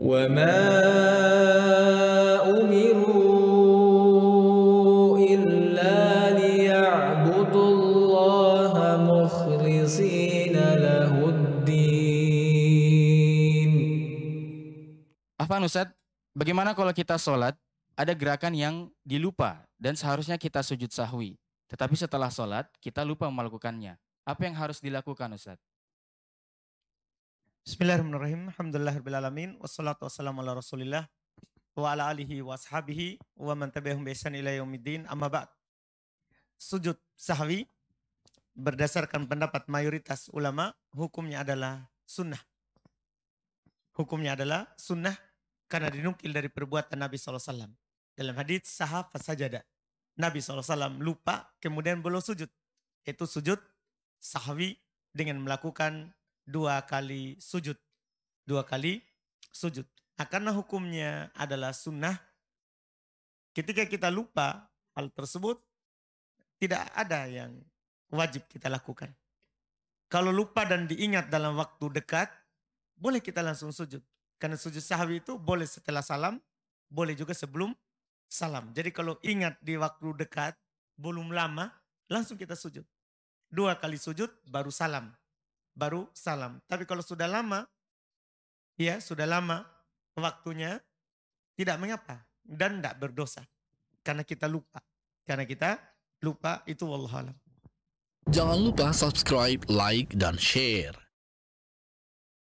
وما أمروا إلا ليعبدوا الله مخلصين له الدين Afan Ustaz, bagaimana kalau kita sholat ada gerakan yang dilupa dan seharusnya kita sujud sahwi. Tetapi setelah sholat, kita lupa melakukannya. Apa yang harus dilakukan Ustaz? Bismillahirrahmanirrahim. Alhamdulillahirrahmanirrahim. Wassalatu wassalamu ala rasulillah wa ala alihi wa wa man tabi'ahum bisan ila yaumiddin amma ba'd. Sujud sahwi berdasarkan pendapat mayoritas ulama hukumnya adalah sunnah. Hukumnya adalah sunnah karena dinukil dari perbuatan Nabi SAW. Dalam hadis sahaf sajada. Nabi SAW lupa kemudian belum sujud. Itu sujud sahwi dengan melakukan dua kali sujud. Dua kali sujud. Nah, karena hukumnya adalah sunnah, ketika kita lupa hal tersebut, tidak ada yang wajib kita lakukan. Kalau lupa dan diingat dalam waktu dekat, boleh kita langsung sujud. Karena sujud sahwi itu boleh setelah salam, boleh juga sebelum salam. Jadi kalau ingat di waktu dekat, belum lama, langsung kita sujud. Dua kali sujud, baru salam baru salam. Tapi kalau sudah lama, ya sudah lama waktunya, tidak mengapa dan tidak berdosa. Karena kita lupa. Karena kita lupa itu wallahualam. Jangan lupa subscribe, like, dan share.